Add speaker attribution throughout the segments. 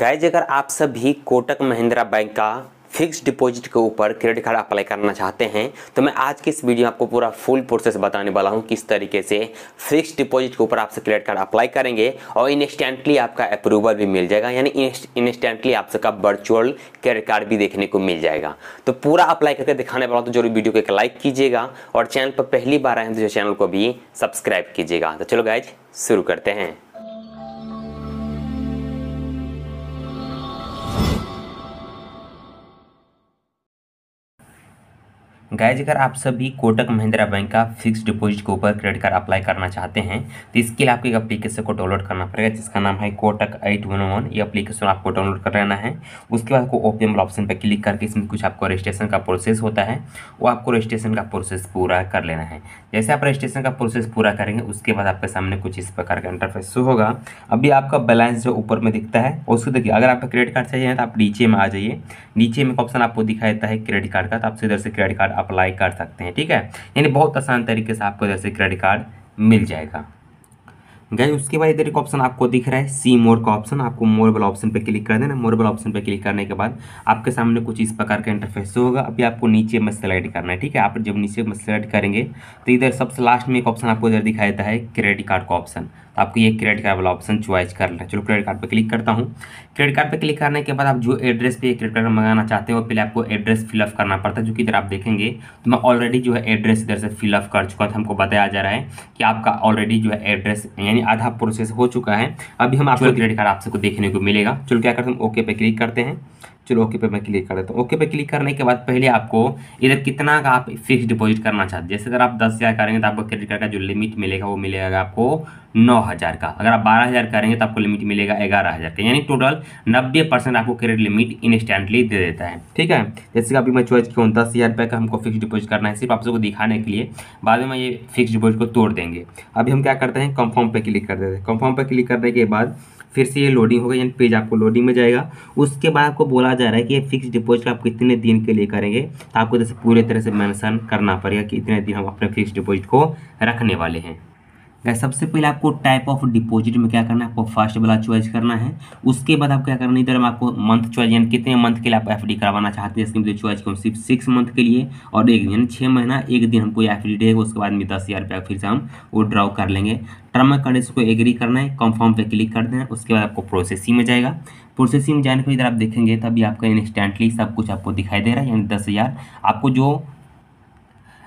Speaker 1: guys अगर आप सभी कोटक महिंद्रा बैंक का फिक्स डिपॉजिट के ऊपर क्रेडिट कार्ड अप्लाई करना चाहते हैं तो मैं आज की इस वीडियो में आपको पूरा फुल प्रोसेस बताने वाला हूं किस तरीके से फिक्स डिपॉजिट के ऊपर आपसे क्रेडिट कार्ड अप्लाई करेंगे और इंस्टेंटली आपका अप्रूवल भी मिल जाएगा यानी इंस्टेंटली सबका वर्चुअल क्रेडिट कार्ड भी देखने को मिल जाएगा तो पूरा अप्लाई करके दिखाने वाला हूँ तो जरूर वीडियो को एक लाइक कीजिएगा और चैनल पर पहली बार आए हैं तो चैनल को भी सब्सक्राइब कीजिएगा तो चलो गाइज शुरू करते हैं गाय अगर आप सभी कोटक महिंद्रा बैंक का फिक्स डिपॉजिट के ऊपर क्रेडिट कार्ड अप्लाई करना चाहते हैं तो इसके लिए आपको एक एप्लीकेशन को डाउनलोड करना पड़ेगा जिसका नाम है कोटक एट वन वन ये अपलीकेशन आपको डाउनलोड कर लेना है उसके बाद आपको ओपन ऑप्शन पर क्लिक करके इसमें कुछ आपको रजिस्ट्रेशन का प्रोसेस होता है वो आपको रजिस्ट्रेशन का प्रोसेस पूरा कर लेना है जैसे आप रजिस्ट्रेशन का प्रोसेस पूरा करेंगे उसके बाद आपके सामने कुछ इस प्रकार का इंटरफेस होगा अभी आपका बैलेंस जो ऊपर में दिखता है उसको देखिए अगर आपका क्रेडिट कार्ड चाहिए तो आप नीचे में आ जाइए नीचे में ऑप्शन आपको दिखाई देता है क्रेडिट कार्ड का तो आपसे इधर से क्रेडिट कार्ड आप अप्लाई कर सकते हैं ठीक है यानी बहुत आसान तरीके से आपको जैसे क्रेडिट कार्ड मिल जाएगा गए उसके बाद इधर एक ऑप्शन आपको दिख रहा है सी मोर का ऑप्शन आपको मोर वाला ऑप्शन पे क्लिक कर देना मोर वाला ऑप्शन पे क्लिक करने के बाद आपके सामने कुछ इस प्रकार का इंटरफेस होगा अभी आपको नीचे में सेलेक्ट करना है ठीक है आप जब नीचे में सेलेक्ट करेंगे तो इधर सबसे लास्ट में एक ऑप्शन आपको इधर दिखाई देता है क्रेडिट कार्ड का ऑप्शन तो आपको ये क्रेडिट कार्ड वाला ऑप्शन च्वाइस करना है चलो क्रेडिट कार्ड पर क्लिक करता हूँ क्रेडिट कार्ड पर क्लिक करने के बाद आप जो एड्रेस पे क्रेडिट कार्ड मंगाना चाहते हो पहले आपको एड्रेस फिलअप करना पड़ता है जो कि इधर आप देखेंगे तो मैं ऑलरेडी जो है एड्रेस इधर से फिलअप कर चुका था तो हमको बताया जा रहा है कि आपका ऑलरेडी जो है एड्रेस यानी यानी आधा प्रोसेस हो चुका है अभी हम आपको क्रेडिट कार्ड आपसे देखने को मिलेगा चलो क्या करते हैं ओके पे क्लिक करते हैं चलो ओके पे मैं क्लिक कर देता हूँ ओके पे क्लिक करने के बाद पहले आपको इधर कितना का आप फिक्स डिपॉजिट करना चाहते हैं जैसे अगर आप दस हज़ार करेंगे तो आपको क्रेडिट कार्ड का जो लिमिट मिलेगा वो मिलेगा आपको नौ हज़ार का अगर आप बारह हज़ार करेंगे तो आपको लिमिट मिलेगा ग्यारह हज़ार का यानी टोटल नब्बे परसेंट आपको क्रेडिट लिमिट इंस्टेंटली दे देता है ठीक है जैसे अभी मैं चॉइस क्यों दस हज़ार रुपये का हमको फिक्स डिपॉजिट करना है सिर्फ आप सबको दिखाने के लिए बाद में ये फिक्स डिपॉजिट को तोड़ देंगे अभी हम क्या करते हैं कंफर्म पे क्लिक कर देते हैं कंफर्म पे क्लिक करने के बाद फिर से ये लोडिंग होगा यानी पेज आपको लोडिंग में जाएगा उसके बाद आपको बोला जा रहा है कि ये फिक्स डिपॉजिट आप कितने दिन के लिए करेंगे तो आपको जैसे पूरे तरह से मैंसन करना पड़ेगा कि इतने दिन हम अपने फिक्स डिपोजिट को रखने वाले हैं सबसे पहले आपको टाइप ऑफ डिपॉजिट में क्या करना है आपको फर्स्ट वाला चॉइस करना है उसके बाद आप क्या करना है इधर हम आपको मंथ चॉइस यानी कितने मंथ के लिए आप एफ डी करवाना चाहते हैं इसके चॉइस को सिर्फ सिक्स मंथ के लिए और एक दिन छः महीना एक दिन हमको एफ डी देगा उसके बाद में दस हज़ार रुपया फिर से हम वो ड्रॉ कर लेंगे टर्म एंड कंडीशन को एग्री करना है कंफर्म पे क्लिक कर देना उसके बाद आपको प्रोसेसिंग में जाएगा प्रोसेसिंग में जाने के बाद इधर आप देखेंगे तभी आपका इंस्टेंटली सब कुछ आपको दिखाई दे रहा है यानी दस हज़ार आपको जो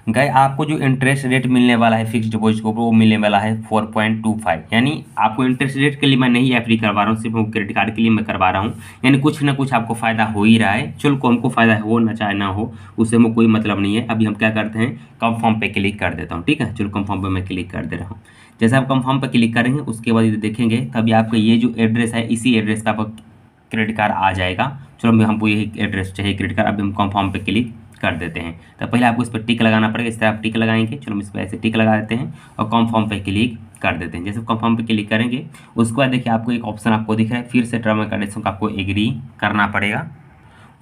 Speaker 1: गए आपको जो इंटरेस्ट रेट मिलने वाला है फिक्स डिपोजिट के ऊपर वो मिलने वाला है फोर पॉइंट टू फाइव यानी आपको इंटरेस्ट रेट के लिए मैं नहीं एफ करवा रहा हूँ सिर्फ क्रेडिट कार्ड के लिए मैं करवा रहा हूँ यानी कुछ ना कुछ आपको फ़ायदा हो ही रहा है चलो को हमको फ़ायदा हो ना चाहे ना हो उससे हमको कोई मतलब नहीं है अभी हम क्या करते हैं कन्फर्म पे क्लिक कर देता हूँ ठीक है चलो कन्फर्म पर मैं क्लिक कर दे रहा हूँ जैसे आप कन्फर्म पर क्लिक करेंगे उसके बाद ये देखेंगे तभी आपका ये जो एड्रेस है इसी एड्रेस का आपका क्रेडिट कार्ड आ जाएगा चलो हमको यही एड्रेस चाहिए क्रेडिट कार्ड अभी हम कन्फर्म पर क्लिक कर देते हैं तो पहले आपको इस पर टिक लगाना पड़ेगा इस तरह आप टिक लगाएंगे चलो हम इस पर ऐसे टिक लगा देते हैं और कॉन्फॉर्म पर क्लिक कर देते हैं जैसे कंफर्म पे क्लिक करेंगे उसके बाद देखिए आपको एक ऑप्शन आपको दिख रहा है फिर से टर्म एंड कंडीशन को आपको एग्री करना पड़ेगा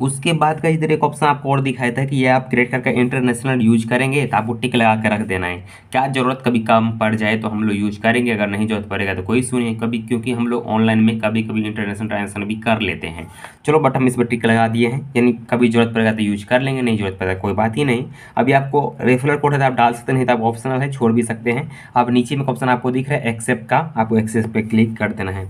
Speaker 1: उसके बाद का इधर एक ऑप्शन आपको और दिखाया था कि ये आप क्रिएट का इंटरनेशनल यूज करेंगे तो आपको टिक लगा के रख देना है क्या ज़रूरत कभी कम पड़ जाए तो हम लोग यूज करेंगे अगर नहीं जरूरत पड़ेगा तो कोई सुनिए कभी क्योंकि हम लोग ऑनलाइन में कभी कभी इंटरनेशनल ट्रांजेक्शन भी कर लेते हैं चलो बट हम इस पर टिक लगा दिए हैं यानी कभी जरूरत पड़ेगा तो यूज कर लेंगे नहीं जरूरत पड़ेगा कोई बात ही नहीं अभी आपको रेफरल कोड है तो आप डाल सकते नहीं तो आप ऑप्शनल है छोड़ भी सकते हैं आप नीचे में ऑप्शन आपको दिख रहा है एक्सेप्ट का आपको एक्सेप्ट पर क्लिक कर देना है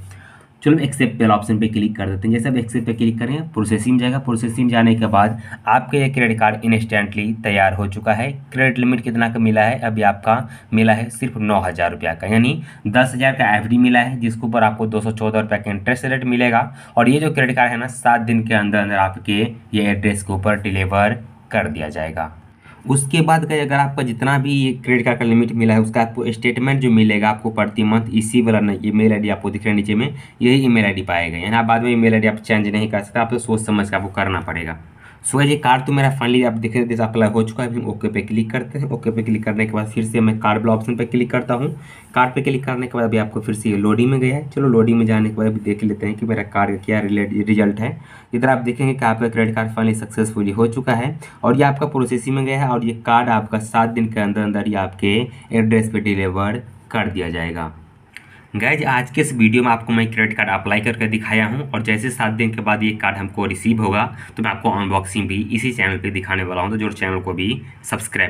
Speaker 1: चलो एक्सेप्ट पहले ऑप्शन पे क्लिक कर देते हैं जैसे आप एक्सेप्ट पे क्लिक करें प्रोसेसिंग जाएगा प्रोसेसिंग जाने के बाद आपका ये क्रेडिट कार्ड इंस्टेंटली तैयार हो चुका है क्रेडिट लिमिट कितना का मिला है अभी आपका मिला है सिर्फ नौ हज़ार रुपया का यानी दस हज़ार का एफ मिला है जिसके ऊपर आपको दो सौ चौदह रुपये का इंटरेस्ट रेट मिलेगा और ये जो क्रेडिट कार्ड है ना सात दिन के अंदर अंदर आपके ये एड्रेस के ऊपर डिलीवर कर दिया जाएगा उसके बाद गए अगर आपका जितना भी ये क्रेडिट कार्ड का लिमिट मिला है उसका आपको स्टेटमेंट जो मिलेगा आपको प्रति मंथ इसी वाला ईमेल आईडी आपको दिख रहा है नीचे में यही ईमेल आईडी पाएगा यानी आप बाद में ईमेल आईडी आप चेंज नहीं कर सकते आपको तो सोच समझ के आपको करना पड़ेगा सो ये कार्ड तो मेरा फाइनली आप देख रहे अप्लाई हो चुका है फिर ओके पे क्लिक करते हैं ओके पे क्लिक करने के बाद फिर से मैं कार्ड वाला ऑप्शन पे क्लिक करता हूँ कार्ड पे क्लिक करने के बाद अभी आपको फिर से ये लोडिंग में गया है चलो लोडिंग में जाने के बाद अभी देख लेते हैं कि मेरा कार्ड का क्या रिजल्ट है इधर आप देखेंगे कि आपका क्रेडिट कार्ड फाइनली सक्सेसफुली हो चुका है और ये आपका प्रोसेसिंग में गया है और ये कार्ड आपका सात दिन के अंदर अंदर ही आपके एड्रेस पर डिलीवर कर दिया जाएगा गैज आज के इस वीडियो में आपको मैं क्रेडिट कार्ड अप्लाई करके दिखाया हूँ और जैसे सात दिन के बाद ये कार्ड हमको रिसीव होगा तो मैं आपको अनबॉक्सिंग भी इसी चैनल पे दिखाने वाला हूँ तो जो चैनल को भी सब्सक्राइब